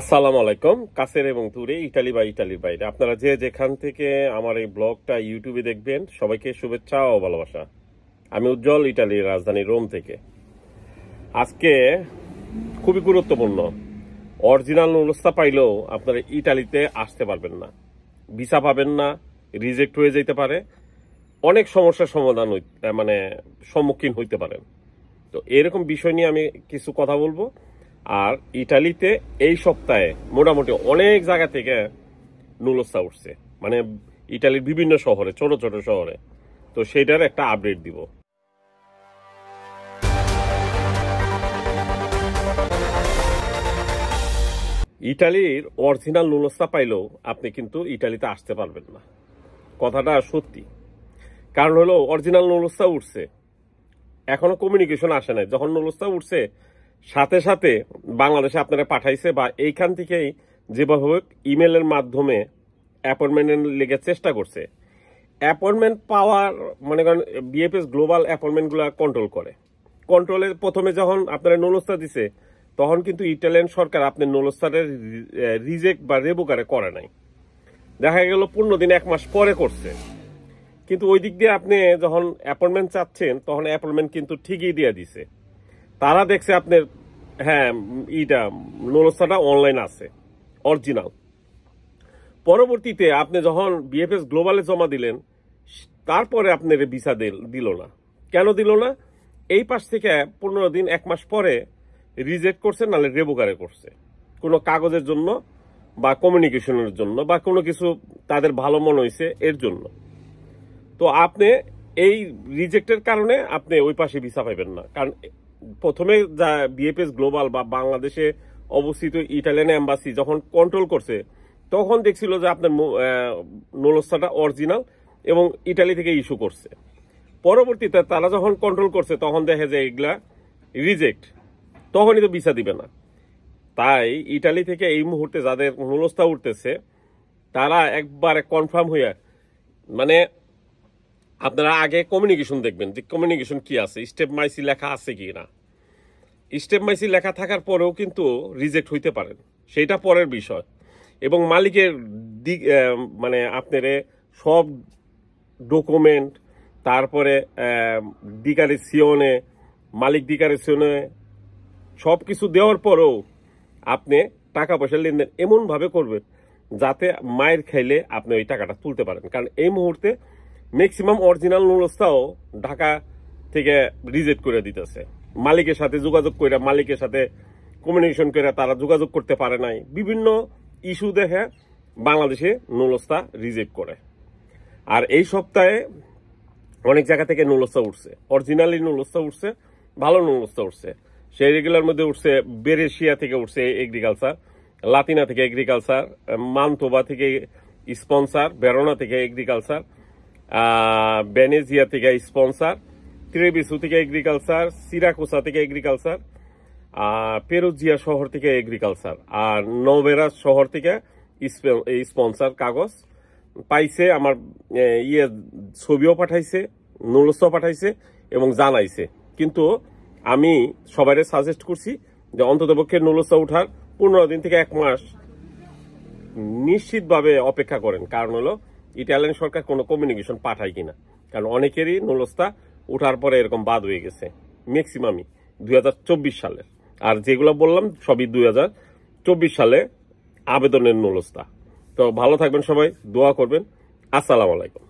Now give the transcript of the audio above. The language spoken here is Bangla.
আসসালামু আলাইকুম কাছের এবং দূরে ইটালি বা ইটালির বাইরে আপনারা যে যেখান থেকে আমার এই ব্লগটা ইউটিউবে দেখবেন সবাইকে শুভেচ্ছা ও ভালোবাসা আমি উজ্জ্বল ইটালির রাজধানী রোম থেকে আজকে খুবই গুরুত্বপূর্ণ অরিজিনাল নুরস্তা পাইলেও আপনারা ইটালিতে আসতে পারবেন না ভিসা পাবেন না রিজেক্ট হয়ে যেতে পারে অনেক সমস্যার সমাধান মানে সম্মুখীন হইতে পারেন তো এরকম বিষয় নিয়ে আমি কিছু কথা বলবো আর ইটালিতে এই সপ্তাহে মোটামুটি অনেক জায়গা থেকে নুলসা উঠছে মানে ইটালির বিভিন্ন শহরে ছোট ছোট শহরে তো সেটার একটা আপডেট দিব ইটালির অরিজিনাল নুলসা পাইলেও আপনি কিন্তু ইটালিতে আসতে পারবেন না কথাটা সত্যি কারণ হলো অরিজিনাল নুলসা উঠছে এখনো কমিউনিকেশন আসে নাই যখন নুলসা উঠছে সাথে সাথে বাংলাদেশে আপনারা পাঠাইছে বা এইখান থেকেই যেভাবে ইমেলের মাধ্যমে অ্যাপয়েন্টমেন্টের লেগে চেষ্টা করছে অ্যাপয়েন্টমেন্ট পাওয়ার মনে করেন বিএফএস গ্লোবাল অ্যাপয়েন্টমেন্টগুলো কন্ট্রোল করে কন্ট্রোলের প্রথমে যখন আপনারা নলস্তা দিছে তখন কিন্তু ইটালিয়ান সরকার আপনি নলস্তারের রিজেক্ট বা রেবোকারে করে নাই দেখা গেল পনেরো দিন এক মাস পরে করছে কিন্তু ওই দিক দিয়ে আপনি যখন অ্যাপয়েন্টমেন্ট চাচ্ছেন তখন অ্যাপয়েন্টমেন্ট কিন্তু ঠিকই দিয়ে দিছে তারা দেখছে আপনার হ্যাঁ ইটা নলস্তাটা অনলাইন আছে অরিজিনাল পরবর্তীতে আপনি যখন বিএফএস গ্লোবালে জমা দিলেন তারপরে আপনার ভিসা দিল না কেন দিল না এই পাশ থেকে পনেরো দিন এক মাস পরে রিজেক্ট করছে নাহলে রেবোকারে করছে কোনো কাগজের জন্য বা কমিউনিকেশনের জন্য বা কোনো কিছু তাদের ভালো মনে হয়েছে এর জন্য তো আপনি এই রিজেক্টের কারণে আপনি ওই পাশে ভিসা পাবেন না কারণ প্রথমে যা বিএপিএস গ্লোবাল বা বাংলাদেশে অবস্থিত ইটালিয়ান এম্বাসি যখন কন্ট্রোল করছে তখন দেখছিল যে আপনার নোলস্তাটা অরিজিনাল এবং ইটালি থেকে ইস্যু করছে পরবর্তীতে তারা যখন কন্ট্রোল করছে তখন দেখে যে এগুলা রিজেক্ট তখনই তো ভিসা দিবে না তাই ইটালি থেকে এই মুহূর্তে যাদের মূলস্থা উঠতেছে তারা একবারে কনফার্ম হইয়া মানে আপনারা আগে কমিউনিকেশন দেখবেন যে কমিউনিকেশন কি আছে স্টেপ মাইসি লেখা আছে কি না স্টেপ মাইসি লেখা থাকার পরেও কিন্তু রিজেক্ট হইতে পারেন সেটা পরের বিষয় এবং মালিকের দিক মানে আপনার সব ডকুমেন্ট তারপরে ডিকারের সিওনে মালিক ডিকারে সিওনে সব কিছু দেওয়ার পরেও আপনি টাকা পয়সা লেনদেন এমনভাবে করবেন যাতে মায়ের খাইলে আপনি ওই টাকাটা তুলতে পারেন কারণ এই মুহূর্তে ম্যাক্সিমাম অরিজিনাল নুডলসটাও ঢাকা থেকে রিজেক্ট করে দিতেছে মালিকের সাথে যোগাযোগ করে মালিকের সাথে কমিউনিকেশন করে তারা যোগাযোগ করতে পারে নাই বিভিন্ন ইস্যু হ্যাঁ, দেখে বাংলাদেশে নুলস্তা রিজেক্ট করে আর এই সপ্তাহে অনেক জায়গা থেকে নুলস্তা উঠছে অরিজিনালি নুলস্তা উঠছে ভালো নুলস্তা উঠছে সেই রেগুলার মধ্যে উঠছে বেরেশিয়া থেকে উঠছে এগ্রিকালচার লাতিনা থেকে এগ্রিকালচার মানতোবা থেকে স্পন্সার বেরোনা থেকে এগ্রিকালচার বেনেজিয়া থেকে স্পন্সার ত্রিবিসু থেকে এগ্রিকালচার সিরাকুসা থেকে এগ্রিকালচার পেরুজিয়া শহর থেকে এগ্রিকালচার আর নবেরা শহর থেকে স্পন্সার কাগজ পাইছে আমার ইয়ে ছবিও পাঠাইছে নুডলসও পাঠাইছে এবং জানাইছে কিন্তু আমি সবাই সাজেস্ট করছি যে অন্ততপক্ষে নুডলসটা উঠার পনেরো দিন থেকে এক মাস নিশ্চিতভাবে অপেক্ষা করেন কারণ হলো ইটালিয়ান সরকার কোনো কমিউনিকেশন পাঠায় কিনা কারণ অনেকেরই নলস্তা ওঠার পরে এরকম বাদ হয়ে গেছে ম্যাক্সিমামই দুই সালের আর যেগুলো বললাম সবই দুই সালে আবেদনের নলস্তা তো ভালো থাকবেন সবাই দোয়া করবেন আসসালামু আলাইকুম